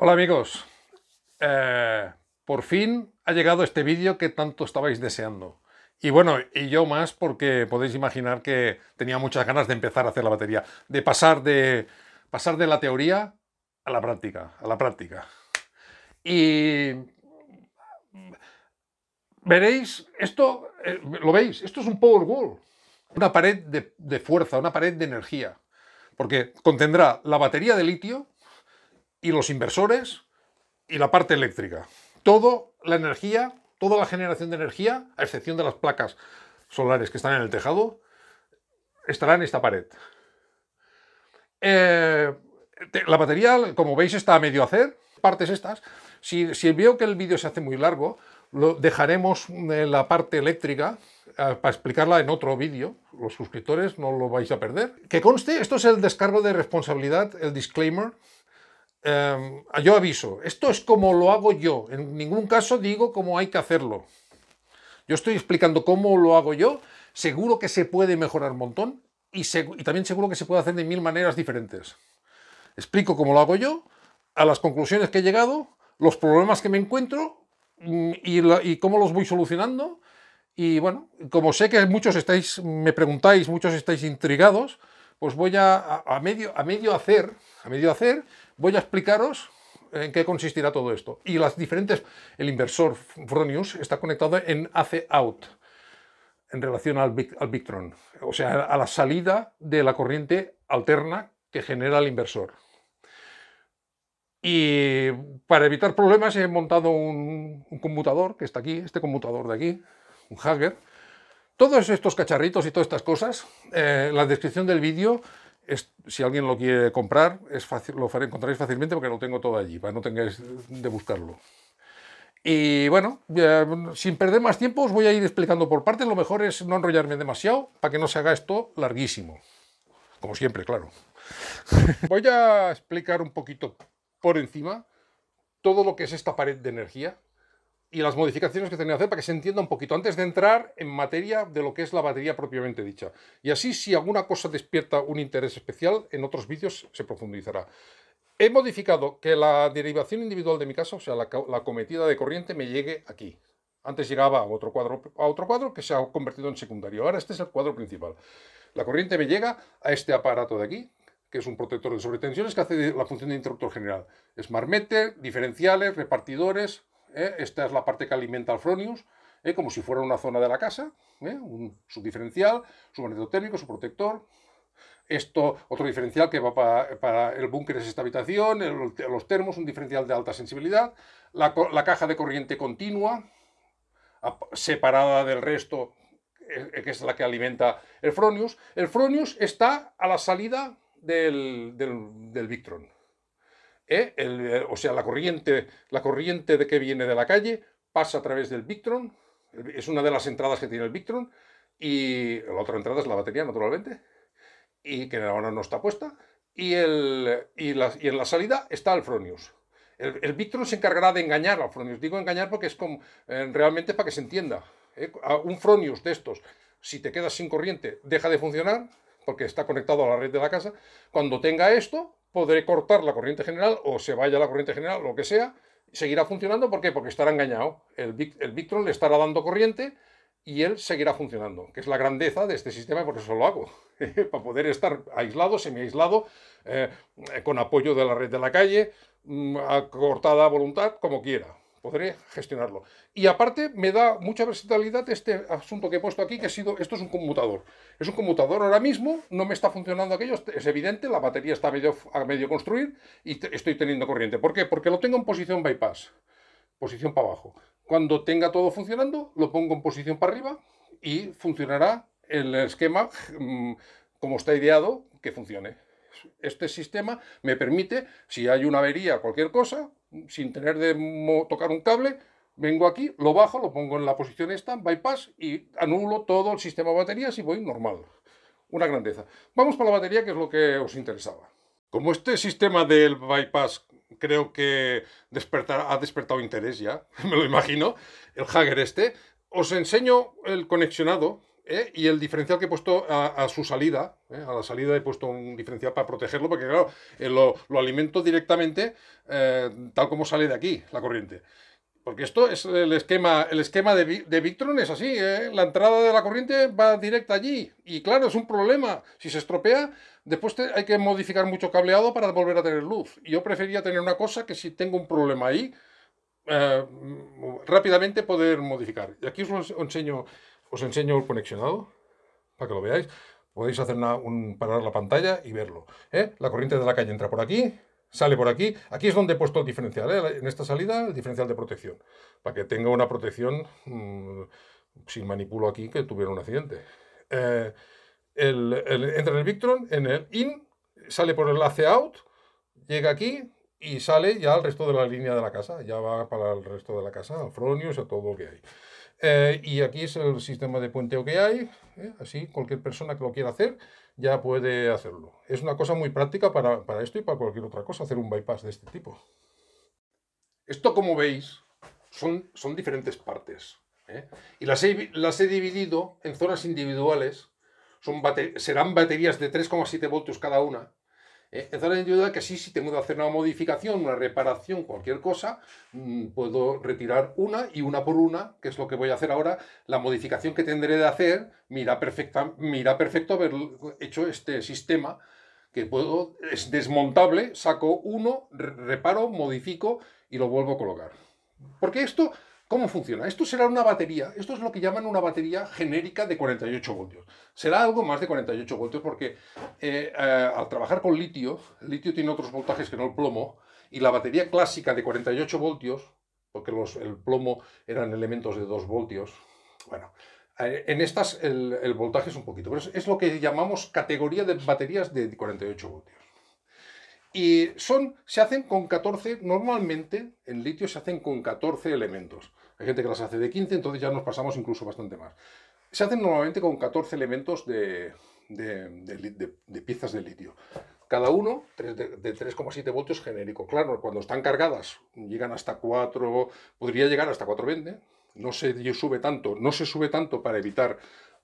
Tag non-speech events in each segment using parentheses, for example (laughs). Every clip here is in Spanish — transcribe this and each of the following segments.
Hola amigos, eh, por fin ha llegado este vídeo que tanto estabais deseando. Y bueno, y yo más porque podéis imaginar que tenía muchas ganas de empezar a hacer la batería, de pasar de, pasar de la teoría a la práctica, a la práctica. Y veréis, esto, eh, lo veis, esto es un power wall, una pared de, de fuerza, una pared de energía, porque contendrá la batería de litio, y los inversores y la parte eléctrica. Todo la energía, toda la generación de energía, a excepción de las placas solares que están en el tejado, estará en esta pared. Eh, la batería, como veis, está a medio hacer, partes estas. Si, veo que el vídeo se hace muy largo, lo dejaremos la parte eléctrica eh, para explicarla en otro vídeo. Los suscriptores no lo vais a perder. Que conste, esto es el descargo de responsabilidad, el disclaimer, Em, ah, yo aviso, esto es como lo hago yo, en ningún caso digo cómo hay que hacerlo. Yo estoy explicando cómo lo hago yo, seguro que se puede mejorar un montón y, también seguro que se puede hacer de mil maneras diferentes. Explico cómo lo hago yo, a las conclusiones que he llegado, los problemas que me encuentro mm, y, cómo los voy solucionando. Y bueno, como sé que muchos estáis, me preguntáis, muchos estáis intrigados, pues voy a, a, medio, a medio hacer, a medio hacer, Voy a explicaros en qué consistirá todo esto. Y las diferentes... El inversor Fronius está conectado en AC out en relación al, Victron, o sea, a la salida de la corriente alterna que genera el inversor. Y para evitar problemas he montado un, conmutador, que está aquí, este conmutador de aquí, un Hager. Todos estos cacharritos y todas estas cosas, eh, en la descripción del vídeo si alguien lo quiere comprar, es fácil, lo encontraréis fácilmente porque lo tengo todo allí, para no tengáis de buscarlo. Y bueno, sin perder más tiempo, os voy a ir explicando por partes. Lo mejor es no enrollarme demasiado para que no se haga esto larguísimo. Como siempre, claro. (laughs) voy a explicar un poquito por encima todo lo que es esta pared de energía, y las modificaciones que tenía que hacer para que se entienda un poquito antes de entrar en materia de lo que es la batería propiamente dicha. Y así si alguna cosa despierta un interés especial, en otros vídeos se profundizará. He modificado que la derivación individual de mi casa, o sea, la, cometida de corriente, me llegue aquí. Antes llegaba a otro, cuadro, a otro cuadro que se ha convertido en secundario. Ahora este es el cuadro principal. La corriente me llega a este aparato de aquí, que es un protector de sobretensiones que hace la función de interruptor general. Smart meter, diferenciales, repartidores, ¿eh? Esta es la parte que alimenta al Fronius, ¿eh? como si fuera una zona de la casa, ¿eh? un, su diferencial, su magneto térmico, su protector. Esto, otro diferencial que va para, el búnker es esta habitación, los termos, un diferencial de alta sensibilidad, la, caja de corriente continua, separada del resto, que es la que alimenta el Fronius. El Fronius está a la salida del Victron. ¿Eh? Eh, o sea, la corriente, la corriente de que viene de la calle pasa a través del Victron, es una de las entradas que tiene el Victron, y la otra entrada es la batería, naturalmente, y que ahora no está puesta, y, el, y, en la salida está el Fronius. El, Victron se encargará de engañar al Fronius. Digo engañar porque es como, eh, realmente para que se entienda. Un Fronius de estos, si te quedas sin corriente, deja de funcionar porque está conectado a la red de la casa. Cuando tenga esto, podré cortar la corriente general o se vaya la corriente general, lo que sea, seguirá funcionando. ¿Por qué? Porque estará engañado. El, el Victron le estará dando corriente y él seguirá funcionando, que es la grandeza de este sistema y por eso lo hago, (laughs) para poder estar aislado, semi-aislado, eh, con apoyo de la red de la calle, mm, cortada a voluntad, como quiera podré gestionarlo. Y aparte me da mucha versatilidad este asunto que he puesto aquí, que ha sido, esto es un conmutador. Es un conmutador ahora mismo, no me está funcionando aquello, es evidente, la batería está medio, medio construir y estoy teniendo corriente. ¿Por qué? Porque lo tengo en posición bypass, posición para abajo. Cuando tenga todo funcionando, lo pongo en posición para arriba y funcionará el esquema mm, como está ideado que funcione. Este sistema me permite, si hay una avería, cualquier cosa, sin tener de tocar un cable, vengo aquí, lo bajo, lo pongo en la posición esta, bypass, y anulo todo el sistema de baterías y voy normal. Una grandeza. Vamos para la batería, que es lo que os interesaba. Como este sistema del bypass creo que ha despertado interés ya, (laughs) me lo imagino, el hacker este, os enseño el conexionado ¿eh? Y el diferencial que he puesto a, su salida, ¿eh? a la salida he puesto un diferencial para protegerlo, porque claro, eh, lo, alimento directamente tal como sale de aquí la corriente. Porque esto es el esquema, el esquema de, Victron es así, la entrada de la corriente va directa allí. Y claro, es un problema. Si se estropea, después hay que modificar mucho cableado para volver a tener luz. Y yo prefería tener una cosa que si tengo un problema ahí, rápidamente poder modificar. Y aquí os lo enseño os enseño el conexionado para que lo veáis. Podéis hacer un, parar la pantalla y verlo. ¿eh? La corriente de la calle entra por aquí, sale por aquí. Aquí es donde he puesto el diferencial, ¿eh? en esta salida, el diferencial de protección, para que tenga una protección, mm, sin manipulo aquí, que tuviera un accidente. Eh, el, entra en el Victron, en el IN, sale por el enlace OUT, llega aquí y sale ya al resto de la línea de la casa, ya va para el resto de la casa, al Fronius, a todo lo que hay. Eh, y aquí es el sistema de puenteo que hay, ¿eh? así cualquier persona que lo quiera hacer ya puede hacerlo. Es una cosa muy práctica para, esto y para cualquier otra cosa, hacer un bypass de este tipo. Esto, como veis, son, son diferentes partes. ¿eh? Y las he, las he dividido en zonas individuales. Son serán baterías de 3,7 voltios cada una. Eh, es en que si tengo que hacer una modificación, una reparación, cualquier cosa, mm, puedo retirar una y una por una, que es lo que voy a hacer ahora. La modificación que tendré de hacer, mira, perfecta, mira perfecto haber hecho este sistema que puedo, es desmontable, saco uno, reparo, modifico y lo vuelvo a colocar. Porque esto ¿Cómo funciona? Esto será una batería, esto es lo que llaman una batería genérica de 48 voltios. Será algo más de 48 voltios porque eh, eh, al trabajar con litio, litio tiene otros voltajes que no el plomo, y la batería clásica de 48 voltios, porque los, el plomo eran elementos de 2 voltios, bueno, eh, en estas el, voltaje es un poquito, pero es, lo que llamamos categoría de baterías de 48 voltios. Y son, se hacen con 14, normalmente en litio se hacen con 14 elementos. Hay gente que las hace de 15, entonces ya nos pasamos incluso bastante más. Se hacen normalmente con 14 elementos de, piezas de litio. Cada uno de 3,7 voltios genérico. Claro, cuando están cargadas llegan hasta 4, podría llegar hasta 420. No se sube tanto, no se sube tanto para evitar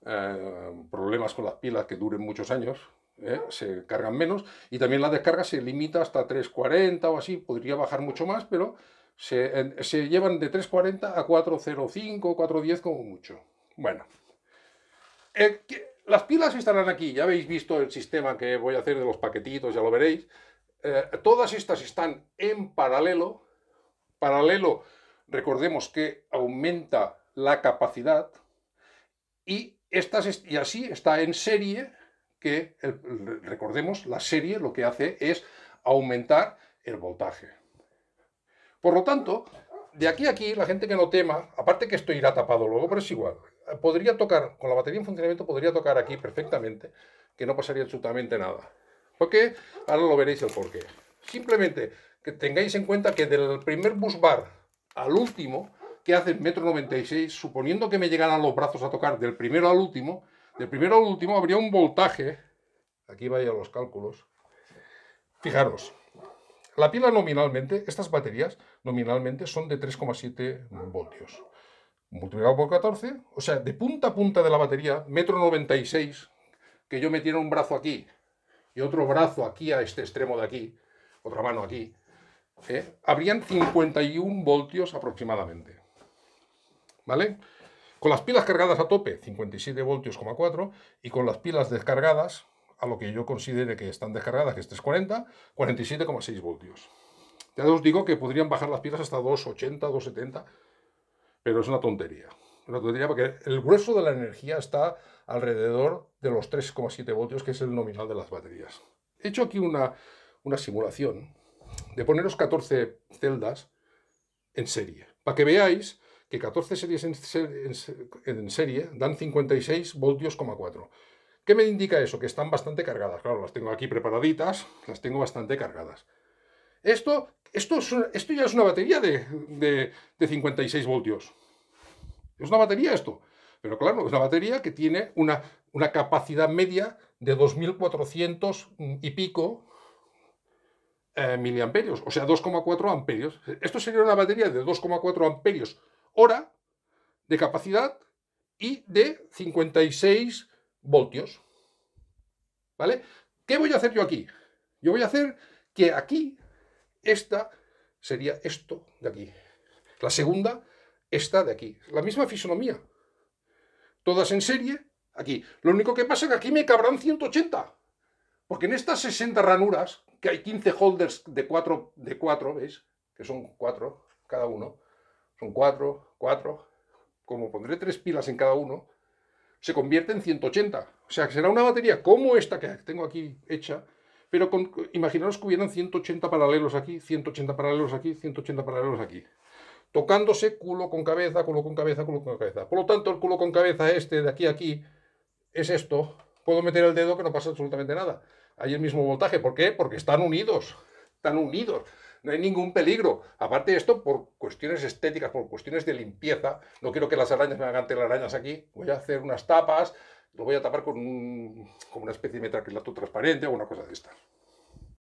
eh, problemas con las pilas que duren muchos años. ¿eh? se cargan menos y también la descarga se limita hasta 340 o así, podría bajar mucho más, pero se, llevan de 3.40 a 4.05, 4.10 como mucho. Bueno, eh, las pilas estarán aquí, ya habéis visto el sistema que voy a hacer de los paquetitos, ya lo veréis. Eh, todas estas están en paralelo. Paralelo, recordemos que aumenta la capacidad y, estas, y así está en serie, que recordemos, la serie lo que hace es aumentar el voltaje. Por lo tanto, de aquí a aquí, la gente que no tema, aparte que esto irá tapado luego, pero es igual, podría tocar, con la batería en funcionamiento, podría tocar aquí perfectamente, que no pasaría absolutamente nada. ¿Por qué? Ahora lo veréis el porqué. Simplemente que tengáis en cuenta que del primer bus bar al último, que hace metro 96, suponiendo que me llegaran los brazos a tocar del primero al último, del primero al último habría un voltaje, aquí vayan los cálculos, fijaros, la pila nominalmente, estas baterías nominalmente son de 3,7 voltios. Multiplicado por 14, o sea, de punta a punta de la batería, metro 96, que yo metiera un brazo aquí y otro brazo aquí a este extremo de aquí, otra mano aquí, ¿eh? habrían 51 voltios aproximadamente. ¿Vale? Con las pilas cargadas a tope, 57 voltios, y con las pilas descargadas, a lo que yo considere que están descargadas, que es 340, 47,6 voltios. Ya os digo que podrían bajar las pilas hasta 280, 270, pero es una tontería. Una tontería porque el grueso de la energía está alrededor de los 3,7 voltios, que es el nominal de las baterías. He hecho aquí una, una simulación de poneros 14 celdas en serie, para que veáis que 14 series en, en serie dan 56 voltios,4. ¿Qué me indica eso? Que están bastante cargadas. Claro, las tengo aquí preparaditas, las tengo bastante cargadas. Esto, esto, esto ya es una batería de, 56 voltios. Es una batería esto. Pero claro, es una batería que tiene una, una capacidad media de 2.400 y pico eh, miliamperios, o sea, 2,4 amperios. Esto sería una batería de 2,4 amperios hora de capacidad y de 56 voltios. ¿Vale? ¿Qué voy a hacer yo aquí? Yo voy a hacer que aquí, esta sería esto de aquí. La segunda, esta de aquí. La misma fisonomía. Todas en serie, aquí. Lo único que pasa es que aquí me cabrán 180. Porque en estas 60 ranuras, que hay 15 holders de 4, de 4 ¿veis? Que son 4 cada uno. Son 4, 4. Como pondré tres pilas en cada uno, se convierte en 180. O sea, que será una batería como esta que tengo aquí hecha, pero imaginaros que hubieran 180 paralelos aquí, 180 paralelos aquí, 180 paralelos aquí. Tocándose culo con cabeza, culo con cabeza, culo con cabeza. Por lo tanto, el culo con cabeza este de aquí a aquí es esto. Puedo meter el dedo que no pasa absolutamente nada. Hay el mismo voltaje. ¿Por qué? Porque están unidos. Están unidos no hay ningún peligro. Aparte de esto, por cuestiones estéticas, por cuestiones de limpieza, no quiero que las arañas me hagan arañas aquí, voy a hacer unas tapas, lo voy a tapar con, una especie de metacrilato transparente o una cosa de estas.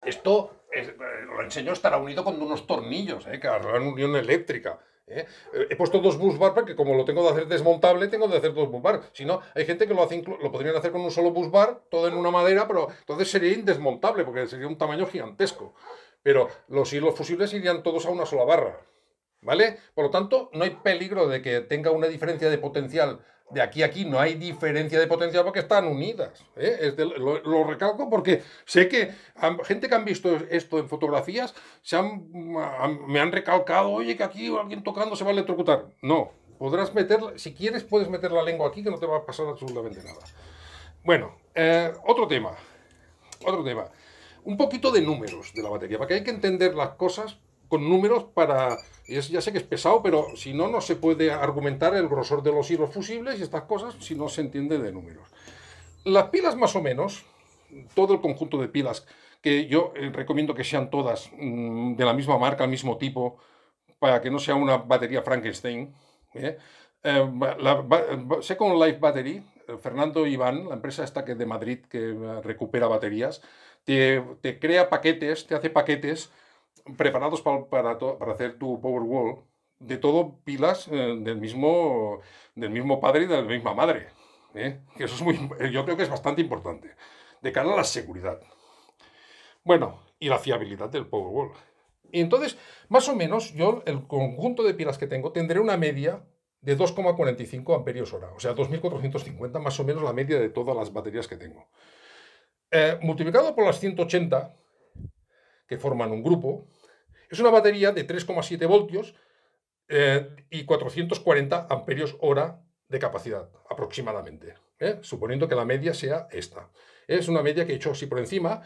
Esto, eh, lo enseño, estará unido con unos tornillos, ¿eh? que harán unión eléctrica. Eh. Eh, he puesto dos bus porque como lo tengo de hacer desmontable, tengo de hacer dos busbar. Si no, hay gente que lo, hace, lo podrían hacer con un solo bus todo en una madera, pero entonces sería indesmontable porque sería un tamaño gigantesco pero los hilos fusibles irían todos a una sola barra. ¿Vale? Por lo tanto, no hay peligro de que tenga una diferencia de potencial de aquí a aquí. No hay diferencia de potencial porque están unidas. ¿eh? lo, recalco porque sé que gente que han visto esto en fotografías se me han recalcado, oye, que aquí alguien tocando se va a electrocutar. No, podrás meter, si quieres, puedes meter la lengua aquí que no te va a pasar absolutamente nada. Bueno, eh, otro tema. Otro tema. Un poquito de números de la batería, porque hay que entender las cosas con números para... ya sé que es pesado, pero si no, no se puede argumentar el grosor de los hilos fusibles y estas cosas si no se entiende de números. Las pilas más o menos, todo el conjunto de pilas, que yo eh, recomiendo que sean todas mm, de la misma marca, al mismo tipo, para que no sea una batería Frankenstein. ¿eh? eh Second Life Battery, eh, Fernando Iván, la empresa esta que de Madrid que recupera baterías, te, crea paquetes, te hace paquetes preparados para, hacer tu Powerwall de todo pilas eh, del, mismo, del mismo padre y de la misma madre. ¿eh? Eso es eh, yo creo que es bastante importante, de cara a la seguridad. Bueno, y la fiabilidad del Powerwall. Y entonces, más o menos, yo el conjunto de pilas que tengo tendré una media de 2,45 amperios hora, o sea, 2.450 más o menos la media de todas las baterías que tengo. Eh, multiplicado por las 180, que forman un grupo, es una batería de 3,7 voltios eh, y 440 amperios hora de capacidad, aproximadamente, ¿eh? suponiendo que la media sea esta. Es una media que he hecho así por encima,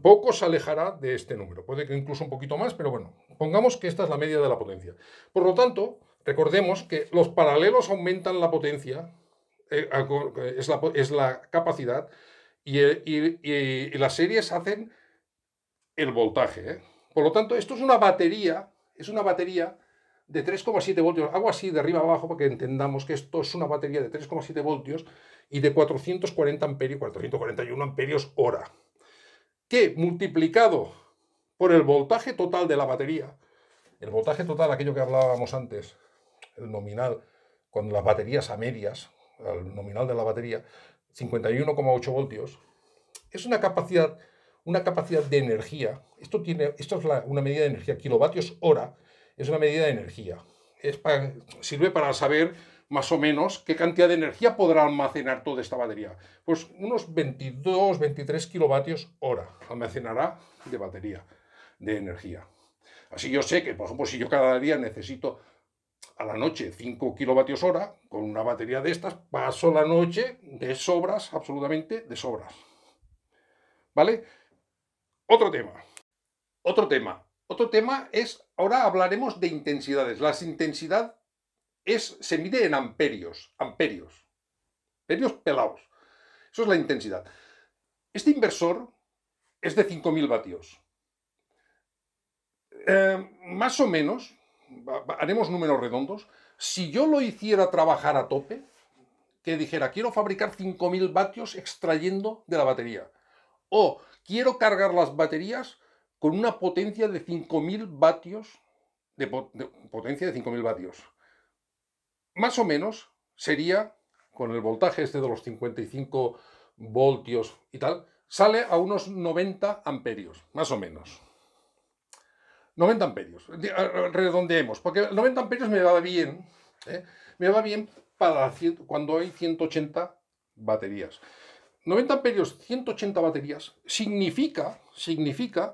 poco se alejará de este número, puede que incluso un poquito más, pero bueno, pongamos que esta es la media de la potencia. Por lo tanto, recordemos que los paralelos aumentan la potencia, es, la, es la capacidad y, las series hacen el voltaje. ¿eh? Por lo tanto, esto es una batería, es una batería de 3,7 voltios, hago así de arriba abajo para que entendamos que esto es una batería de 3,7 voltios y de 440 amperios, 441 amperios hora, que multiplicado por el voltaje total de la batería, el voltaje total, aquello que hablábamos antes, el nominal, con las baterías a medias, el nominal de la batería, 51,8 voltios, es una capacidad, una capacidad de energía. Esto, tiene, esto es una medida de energía, kilovatios hora, es una medida de energía. Es sirve para saber más o menos qué cantidad de energía podrá almacenar toda esta batería. Pues unos 22, 23 kilovatios hora almacenará de batería, de energía. Así yo sé que, por ejemplo, si yo cada día necesito a la noche 5 kilovatios hora, con una batería de estas, paso la noche de sobras, absolutamente de sobras. ¿Vale? Otro tema. Otro tema. Otro tema es, ahora hablaremos de intensidades. Las intensidad es, se mide en amperios, amperios. Amperios pelados. Eso es la intensidad. Este inversor es de 5.000 vatios. Eh, más o menos, haremos números redondos, si yo lo hiciera trabajar a tope, que dijera, quiero fabricar 5.000 vatios extrayendo de la batería, o quiero cargar las baterías con una potencia de 5.000 vatios, de, potencia de 5.000 vatios. Más o menos sería, con el voltaje este de los 55 voltios y tal, sale a unos 90 amperios, más o menos. 90 amperios, redondeemos, porque 90 amperios me va bien, ¿eh? me va bien para cuando hay 180 baterías. 90 amperios, 180 baterías, significa, significa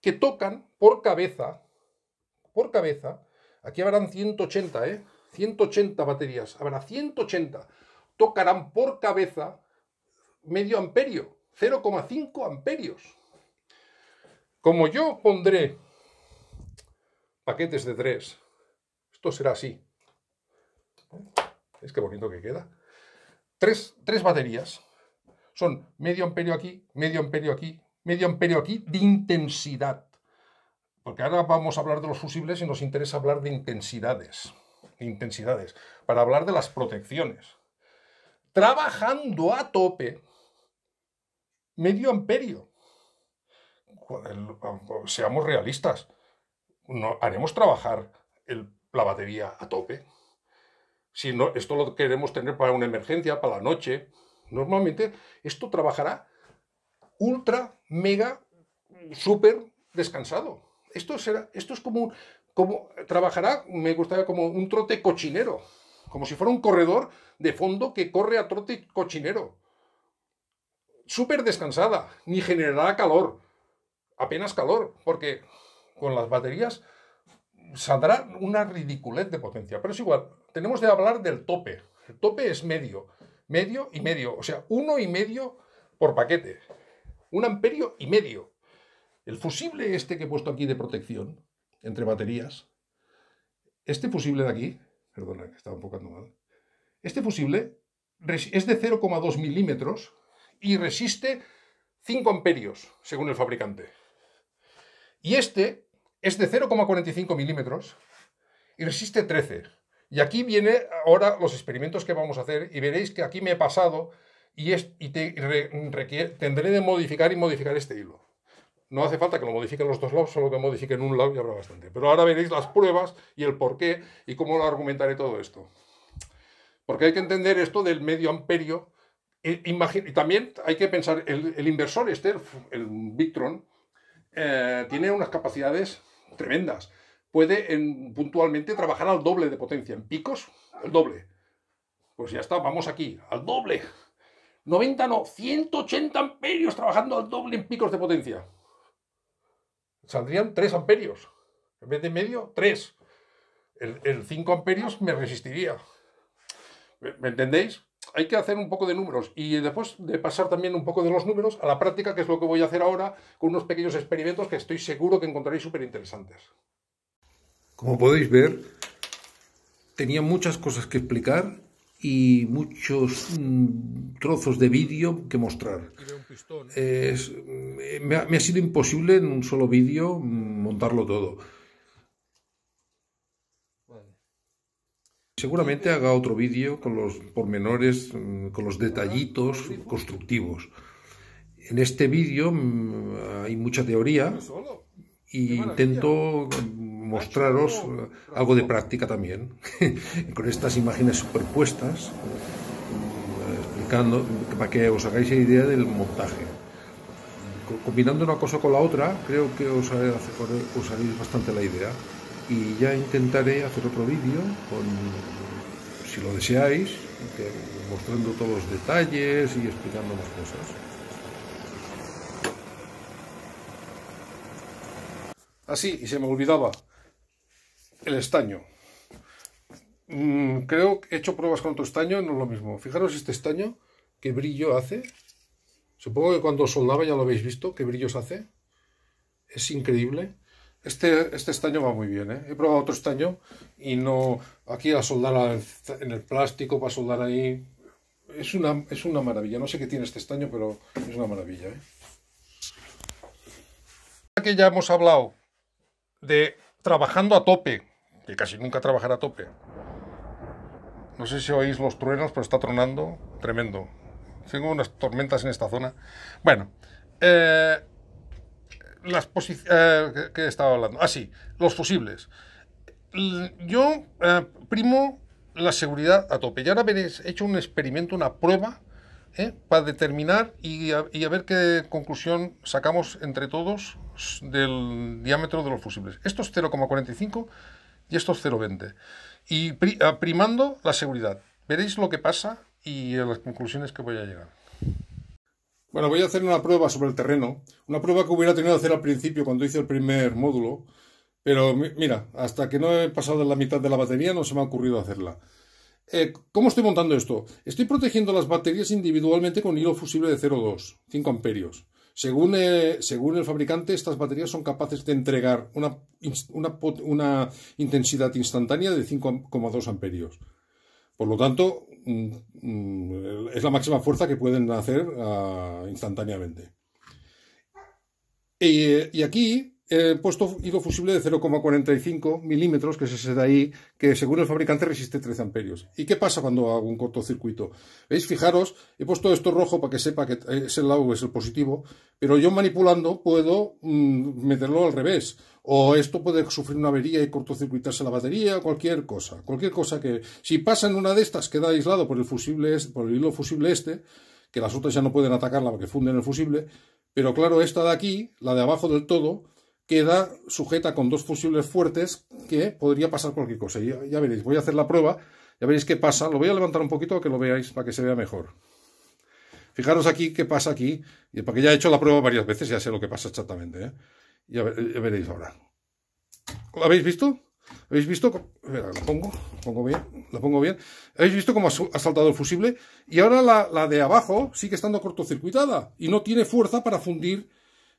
que tocan por cabeza, por cabeza, aquí habrán 180, 180 ¿eh? baterías, habrá 180, tocarán por cabeza medio amperio, 0,5 amperios. Como yo pondré paquetes de tres. Esto será así. Es que bonito que queda. Tres, tres baterías. Son medio amperio aquí, medio amperio aquí, medio amperio aquí de intensidad. Porque ahora vamos a hablar de los fusibles y nos interesa hablar de intensidades. De intensidades. Para hablar de las protecciones. Trabajando a tope, medio amperio. Seamos realistas no, haremos trabajar la batería a tope. Si esto lo queremos tener para una emergencia, para la noche. Normalmente esto trabajará ultra, mega, súper descansado. Esto, será, esto es como, como, trabajará, me gustaría, como un trote cochinero, como si fuera un corredor de fondo que corre a trote cochinero. Súper descansada, ni generará calor, apenas calor, porque con las baterías, saldrá una ridiculez de potencia. Pero es igual, tenemos de hablar del tope. El tope es medio, medio y medio. O sea, uno y medio por paquete. Un amperio y medio. El fusible este que he puesto aquí de protección, entre baterías, este fusible de aquí, perdona que estaba enfocando mal, este fusible es de 0,2 milímetros y resiste 5 amperios, según el fabricante. Y este es de 0,45 milímetros y resiste 13. Y aquí viene ahora los experimentos que vamos a hacer y veréis que aquí me he pasado y, tendré de modificar y modificar este hilo. No hace falta que lo modifiquen los dos lados, solo que modifiquen un lado y habrá bastante. Pero ahora veréis las pruebas y el por qué y cómo lo argumentaré todo esto. Porque hay que entender esto del medio amperio. Eh, y también hay que pensar, el, inversor este, el Victron, eh, tiene unas capacidades tremendas. Puede en, puntualmente trabajar al doble de potencia. En picos, el doble. Pues ya está, vamos aquí, al doble. 90 no, 180 amperios trabajando al doble en picos de potencia. Saldrían 3 amperios. En vez de medio, 3. El, 5 amperios me resistiría. ¿Me entendéis? hay que hacer un poco de números y después de pasar también un poco de los números a la práctica, que es lo que voy a hacer ahora con unos pequeños experimentos que estoy seguro que encontraréis súper interesantes. Como podéis ver, tenía muchas cosas que explicar y muchos mm, trozos de vídeo que mostrar. ¿eh? Mm, me, ha, sido imposible en un solo vídeo mm, montarlo todo. Seguramente haga otro vídeo con los pormenores, mm, con los detallitos constructivos. En este vídeo mm, hay mucha teoría e intento mostraros eh, algo de práctica también, (laughs) con estas imágenes superpuestas, eh, explicando, para que os hagáis la idea del montaje. Combinando una cosa con la otra, creo que os haréis bastante la idea y ya intentaré hacer otro vídeo con, si lo deseáis, mostrando todos los detalles y explicando más cosas. Así, y se me olvidaba, el estaño. Mm, creo que he hecho pruebas con otro estaño, no es lo mismo. Fijaros este estaño, qué brillo hace. Supongo que cuando soldaba ya lo habéis visto, qué brillos hace. Es increíble. Este, este, estaño va muy bien, ¿eh? He probado otro estaño y no... Aquí a soldar en el plástico, para soldar ahí... Es una, es una maravilla. No sé qué tiene este estaño, pero es una maravilla, ¿eh? que ya hemos hablado de trabajando a tope, que casi nunca trabajar a tope. No sé si oís los truenos, pero está tronando tremendo. Tengo unas tormentas en esta zona. Bueno, eh, las posiciones... Eh, que, estaba hablando? Ah, sí, los fusibles. Yo eh, primo la seguridad a tope. Ya ahora veréis, he hecho un experimento, una prueba, ¿eh? para determinar y a, ver qué conclusión sacamos entre todos del diámetro de los fusibles. Esto es 0,45 y esto es 0,20. Y primando la seguridad. Veréis lo que pasa y las conclusiones que voy a llegar. Bueno, voy a hacer una prueba sobre el terreno, una prueba que hubiera tenido que hacer al principio cuando hice el primer módulo, pero mira, hasta que no he pasado la mitad de la batería no se me ha ocurrido hacerla. Eh, ¿Cómo estoy montando esto? Estoy protegiendo las baterías individualmente con hilo fusible de 0,2, 5 amperios. Eh, según, el fabricante, estas baterías son capaces de entregar una, una intensidad instantánea de 5,2 amperios. Por lo tanto, Mm, es la máxima fuerza que pueden hacer ah, instantáneamente. Eh, y, aquí he eh, puesto hilo fusible de 0,45 milímetros, que es ese de ahí, que según el fabricante resiste 13 amperios. ¿Y qué pasa cuando hago un cortocircuito? ¿Veis? Fijaros, he puesto esto rojo para que sepa que ese lado es el positivo, pero yo manipulando puedo mm, meterlo al revés. O esto puede sufrir una avería y cortocircuitarse la batería, cualquier cosa. Cualquier cosa que, si pasa en una de estas, queda aislado por el fusible, por el hilo fusible este, que las otras ya no pueden atacarla porque funden el fusible, pero claro, esta de aquí, la de abajo del todo, queda sujeta con dos fusibles fuertes que podría pasar cualquier cosa. Ya, veréis, voy a hacer la prueba, ya veréis qué pasa. Lo voy a levantar un poquito para que lo veáis, para que se vea mejor. Fijaros aquí qué pasa aquí, Y para que ya he hecho la prueba varias veces, ya sé lo que pasa exactamente. ¿eh? Ya, veréis ahora. ¿Lo habéis visto? ¿Habéis visto? Lo pongo, pongo bien, lo pongo bien. ¿Habéis visto cómo ha saltado el fusible? Y ahora la, la de abajo sigue estando cortocircuitada y no tiene fuerza para fundir,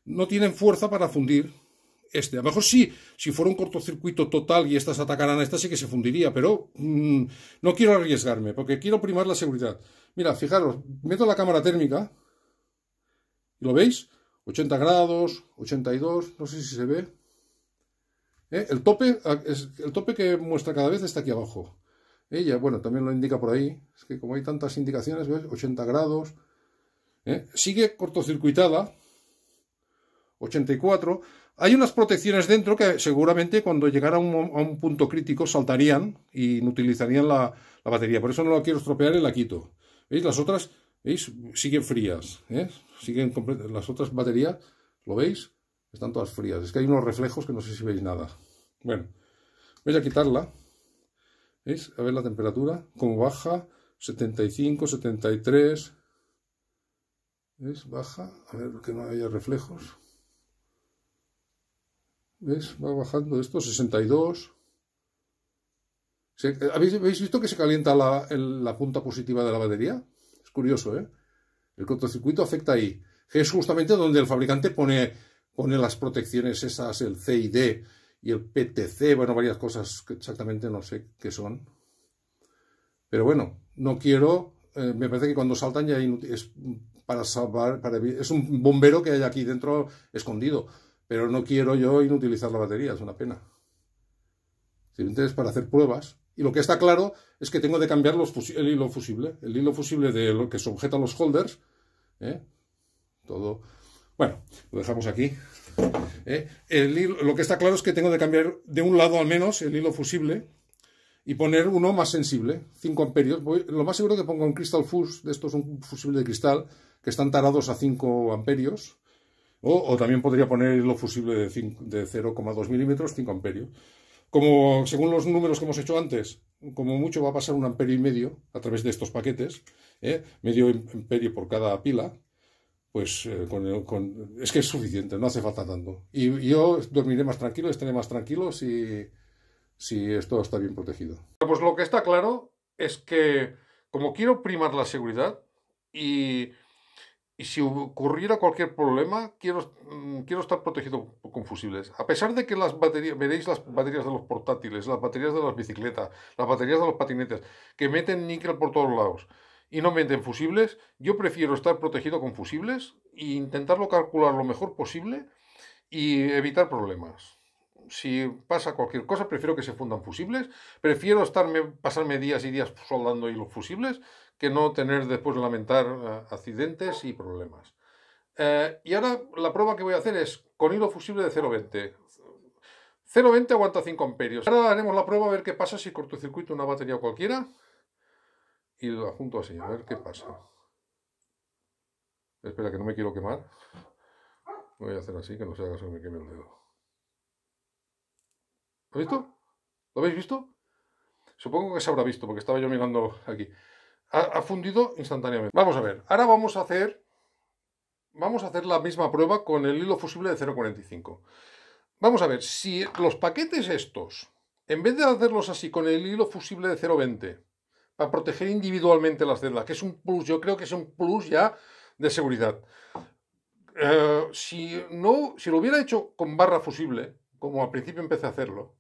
no tienen fuerza para fundir este. A lo mejor sí, si fuera un cortocircuito total y estas atacaran a estas, sí que se fundiría, pero mm, no quiero arriesgarme, porque quiero primar la seguridad. Mira, fijaros, meto la cámara térmica, y ¿lo veis? 80 grados, 82, no sé si se ve. ¿Eh? El, tope, el tope que muestra cada vez está aquí abajo. Ella, bueno, también lo indica por ahí. Es que como hay tantas indicaciones, 80 grados. ¿eh? Sigue cortocircuitada. 84. Hay unas protecciones dentro que seguramente cuando llegara a un, punto crítico saltarían y utilizarían la, la, batería. Por eso no la quiero estropear y la quito. ¿Veis? Las otras, Siguen frías. ¿eh? Siguen las otras baterías, ¿lo veis? Están todas frías. Es que hay unos reflejos que no sé si veis nada. Bueno, voy a quitarla. ¿Veis? A ver la temperatura. Cómo baja. 75, 73. ¿Veis? Baja. A ver que no haya reflejos. ¿Ves? Va bajando esto, 62. Eh, ¿Habéis, visto que se calienta la, la, punta positiva de la batería? Es curioso, ¿eh? El cortocircuito afecta ahí. es justamente donde el fabricante pone, pone las protecciones esas, el CID y el PTC, bueno, varias cosas que exactamente no sé qué son. Pero bueno, no quiero... Eh, me parece que cuando saltan ya es para salvar... Para, es un bombero que hay aquí dentro escondido. Pero no quiero yo inutilizar la batería, es una pena. si es para hacer pruebas. Y lo que está claro es que tengo que cambiar el hilo fusible. El hilo fusible de lo que sujeta los holders. ¿eh? Todo. Bueno, lo dejamos aquí. ¿eh? lo que está claro es que tengo que cambiar de un lado al menos el hilo fusible y poner uno más sensible, 5 amperios. lo más seguro que ponga un Crystal Fuse, de estos un fusible de cristal, que están tarados a 5 amperios. O, también podría poner lo fusible de, 0,2 milímetros, 5 amperios. Como según los números que hemos hecho antes, como mucho va a pasar un amperio y medio a través de estos paquetes, ¿eh? medio em, amperio por cada pila, pues eh, es que es suficiente, no hace falta tanto. Y, yo dormiré más tranquilo, estaré más tranquilo si, si esto está bien protegido. Pues lo que está claro es que como quiero primar la seguridad y y si ocurriera cualquier problema, mm, quiero, estar protegido con fusibles. A pesar de que las baterías, veréis las baterías de los portátiles, las baterías de las bicicletas, las baterías de los patinetes, que meten níquel por todos lados y no meten fusibles, yo prefiero estar protegido con fusibles e intentarlo calcular lo mejor posible y evitar problemas. Si pasa cualquier cosa, prefiero que se fundan fusibles, prefiero estarme, pasarme días y días soldando y los fusibles que no tener después lamentar ah, accidentes y problemas. Eh, y ahora la prueba que voy a hacer es con hilo fusible de 0,20. 0,20 aguanta 5 amperios. Ahora haremos la prueba a ver qué pasa si cortocircuito una batería cualquiera. Y lo apunto así, a ver qué pasa. Espera, que no me quiero quemar. Voy a hacer así, que no se haga que me queme el dedo. ¿Lo visto? ¿Lo habéis visto? Supongo que se habrá visto, porque estaba yo mirando aquí ha, fundido instantáneamente. Vamos a ver, ahora vamos a hacer vamos a hacer la misma prueba con el hilo fusible de 0.45. Vamos a ver, si los paquetes estos, en vez de hacerlos así con el hilo fusible de 0.20, para proteger individualmente las celdas, que es un plus, yo creo que es un plus ya de seguridad. Eh, si, no, si lo hubiera hecho con barra fusible, como al principio empecé a hacerlo,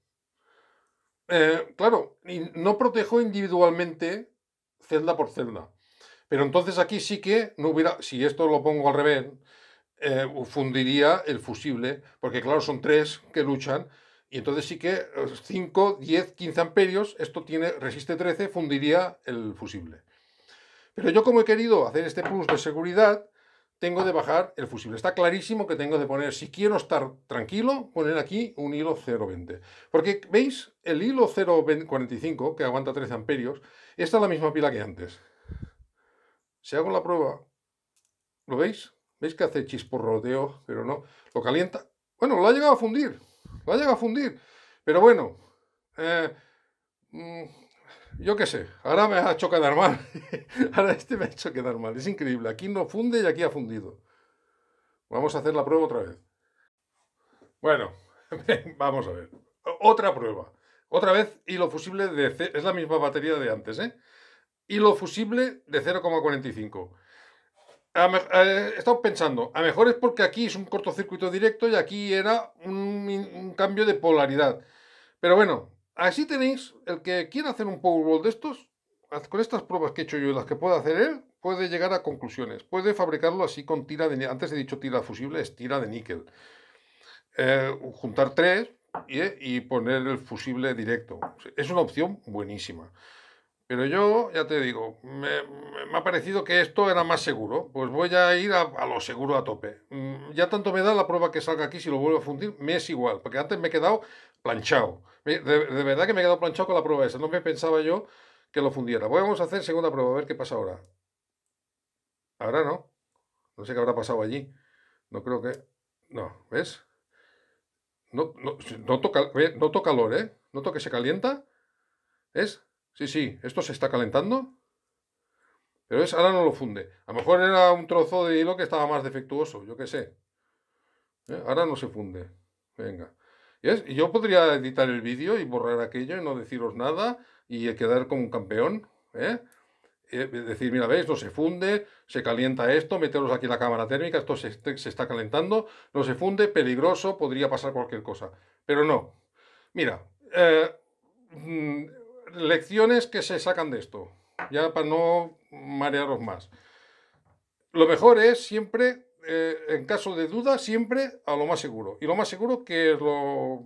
eh, claro, no protejo individualmente celda por celda. Pero entonces aquí sí que no hubiera, si esto lo pongo al revés, eh, fundiría el fusible, porque claro, son tres que luchan, y entonces sí que 5, 10, 15 amperios, esto tiene, resiste 13, fundiría el fusible. Pero yo como he querido hacer este plus de seguridad, tengo de bajar el fusible. Está clarísimo que tengo de poner, si quiero estar tranquilo, poner aquí un hilo 0,20. Porque, ¿veis? El hilo 0,45, que aguanta 13 amperios, esta es la misma pila que antes. Si hago la prueba, ¿lo veis? ¿Veis que hace chisporroteo? Pero no, lo calienta. Bueno, lo ha llegado a fundir, lo ha llegado a fundir. Pero bueno, eh, mm, yo qué sé, ahora me ha hecho quedar mal. (laughs) ahora este me ha hecho quedar mal. Es increíble. Aquí no funde y aquí ha fundido. Vamos a hacer la prueba otra vez. Bueno, (laughs) vamos a ver. Otra prueba. Otra vez hilo fusible de... Es la misma batería de antes, ¿eh? Hilo fusible de 0,45. Eh, he estado pensando, a mejor es porque aquí es un cortocircuito directo y aquí era un cambio de polaridad. Pero bueno, Así tenéis, el que quiera hacer un Powerball de estos, con estas pruebas que he hecho yo y las que pueda hacer él, puede llegar a conclusiones. Puede fabricarlo así con tira de... Antes he dicho tira fusible, es tira de níquel. Eh, juntar tres y, poner el fusible directo. Es una opción buenísima. Pero yo, ya te digo, me, ha parecido que esto era más seguro. Pues voy a ir a, a, lo seguro a tope. Mm, ya tanto me da la prueba que salga aquí si lo vuelvo a fundir, me es igual. Porque antes me he quedado planchado. De, verdad que me he quedado planchado con la prueba esa. No me pensaba yo que lo fundiera. Vamos a hacer segunda prueba, a ver qué pasa ahora. Ahora no. No sé qué habrá pasado allí. No creo que... No, ¿ves? No, toca, calor, ¿eh? ¿Noto que se calienta? ¿Es? Sí, sí, esto se está calentando. Pero es, ahora no lo funde. A lo mejor era un trozo de hilo que estaba más defectuoso, yo qué sé. ¿Eh? Ahora no se funde. Venga yo podría editar el vídeo y borrar aquello y no deciros nada y quedar como un campeón. ¿eh? Eh, decir, mira, veis, no se funde, se calienta esto, meteros aquí la cámara térmica, esto se, este, está calentando, no se funde, peligroso, podría pasar cualquier cosa. Pero no. Mira, eh, mm, lecciones que se sacan de esto, ya para no marearos más. Lo mejor es siempre eh, en caso de duda, siempre a lo más seguro. Y lo más seguro, que es lo,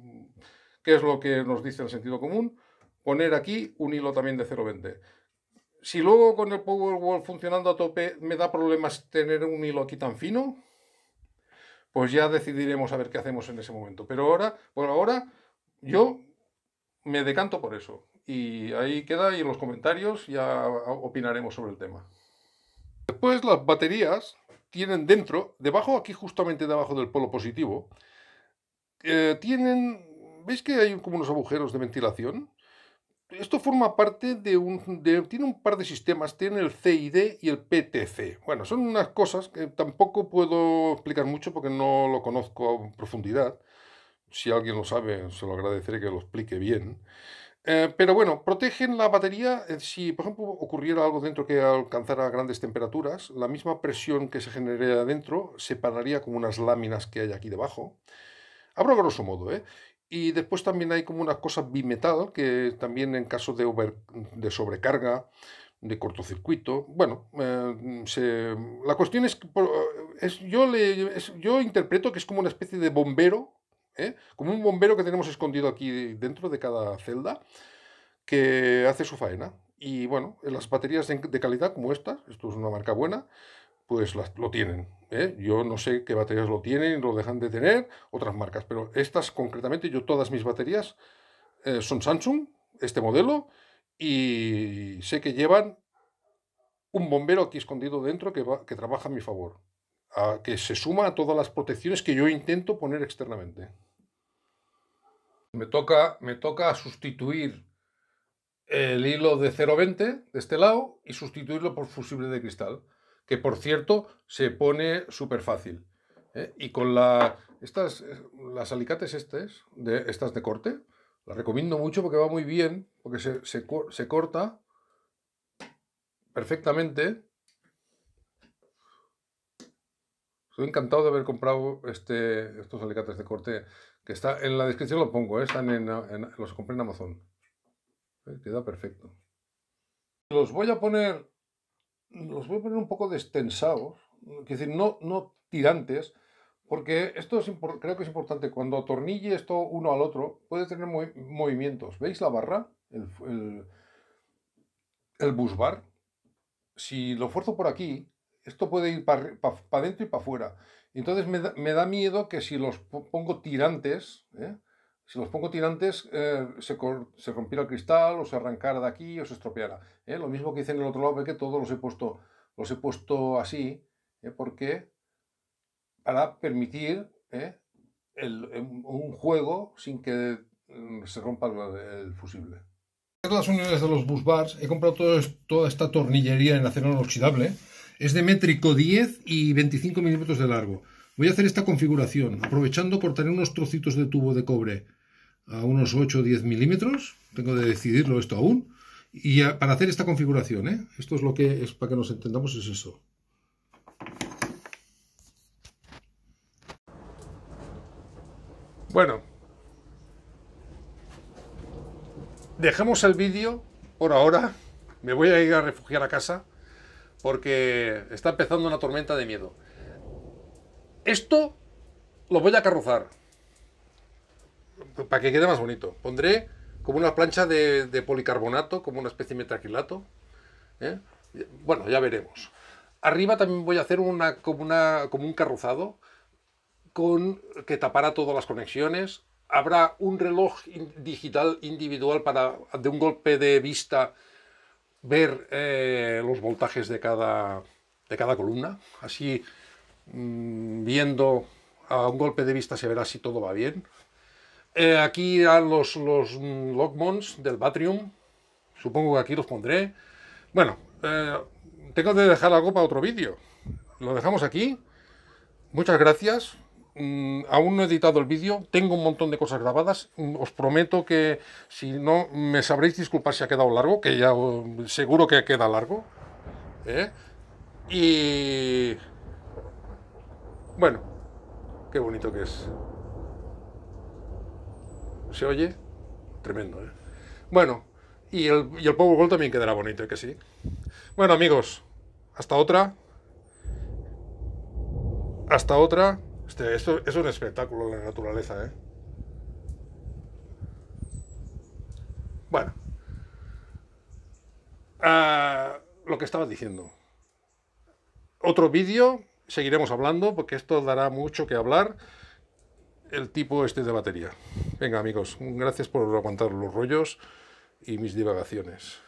que es lo que nos dice el sentido común? Poner aquí un hilo también de 0,20. Si luego con el power Powerwall funcionando a tope me da problemas tener un hilo aquí tan fino, pues ya decidiremos a ver qué hacemos en ese momento. Pero ahora, por ahora, yo me decanto por eso. Y ahí queda y en los comentarios ya opinaremos sobre el tema. Después pues las baterías tienen dentro, debajo, aquí justamente debajo del polo positivo, eh, tienen, ¿veis que hay como unos agujeros de ventilación? Esto forma parte de un... tiene un par de sistemas, tiene el CID y el PTC. Bueno, son unas cosas que tampoco puedo explicar mucho porque no lo conozco a profundidad. Si alguien lo sabe, se lo agradeceré que lo explique bien. Eh, pero bueno, protegen la batería eh, si, por ejemplo, ocurriera algo dentro que alcanzara grandes temperaturas, la misma presión que se generaría dentro separaría como unas láminas que hay aquí debajo. Abro grosso modo, ¿eh? Y después también hay como una cosa bimetal que también en caso de, de sobrecarga, de cortocircuito, bueno, eh, la cuestión es, es, yo le, yo interpreto que es como una especie de bombero ¿eh? como un bombero que tenemos escondido aquí dentro de cada celda, que hace su faena. Y bueno, las baterías de calidad como esta, esto es una marca buena, pues las, lo tienen. ¿eh? Yo no sé qué baterías lo tienen, lo dejan de tener, otras marcas, pero estas concretamente, yo todas mis baterías eh, son Samsung, este modelo, y sé que llevan un bombero aquí escondido dentro que, trabaja a mi favor, a, que se suma a todas las protecciones que yo intento poner externamente me toca, me toca sustituir el hilo de 0,20 de este lado y sustituirlo por fusible de cristal, que por cierto se pone súper fácil. ¿eh? Y con la, estas, las alicates estas de, estas de corte, las recomiendo mucho porque va muy bien, porque se corta perfectamente Estoy encantado de haber comprado este, estos alicates de corte, que está en la descripción lo pongo, ¿eh? están en, los compré en Amazon. Eh, queda perfecto. Los voy a poner, los voy a poner un poco destensados, es decir, no, no tirantes, porque esto es creo que es importante. Cuando atornille esto uno al otro, puede tener movimientos. ¿Veis la barra? El, el, Si lo fuerzo por aquí, esto puede ir para adentro dentro y para afuera. Entonces me da, me da, miedo que si los pongo tirantes, ¿eh? si los pongo tirantes, eh, se, se, rompiera el cristal, o se arrancara de aquí, o se estropeara. ¿eh? Lo mismo que hice en el otro lado, que todos los he puesto, los he puesto así, porque para permitir un juego sin que mm, se rompa el, fusible. fusible las uniones de los busbars, he comprado toda esta tornillería en acero inoxidable es de métrico 10 y 25 milímetros de largo. Voy a hacer esta configuración. Aprovechando, por tener unos trocitos de tubo de cobre a unos 8 o 10 milímetros. Tengo de decidirlo esto aún. Y para hacer esta configuración, ¿eh? esto es lo que es para que nos entendamos, es eso. Bueno, dejamos el vídeo por ahora. Me voy a ir a refugiar a casa porque está empezando una tormenta de miedo. Esto lo voy a carrozar para que quede más bonito. Pondré como una plancha de, policarbonato, como una especie de metraquilato. ¿eh? Bueno, ya veremos. Arriba también voy a hacer una, como, un carrozado con, que tapará todas las conexiones. Habrá un reloj digital individual para de un golpe de vista ver eh, los voltajes de cada, de cada columna. Así, mm, viendo a un golpe de vista, se verá si todo va bien. Eh, aquí a los, mm, logmons del Batrium. Supongo que aquí los pondré. Bueno, eh, tengo que dejar algo para otro vídeo. Lo dejamos aquí. Muchas gracias. Mm, aún no he editado el vídeo, tengo un montón de cosas grabadas, mm, os prometo que si no me sabréis disculpar si ha quedado largo, que ya seguro que queda largo. ¿eh? Y bueno, qué bonito que es. ¿Se oye? Tremendo, ¿eh? Bueno, y el, y también quedará bonito, ¿eh que sí. Bueno, amigos, hasta otra. Hasta otra es un espectáculo de la naturaleza, ¿eh? Bueno. Ah, lo que estaba diciendo. Otro vídeo, seguiremos hablando, porque esto dará mucho que hablar. El tipo este de batería. Venga, amigos, gracias por aguantar los rollos y mis divagaciones.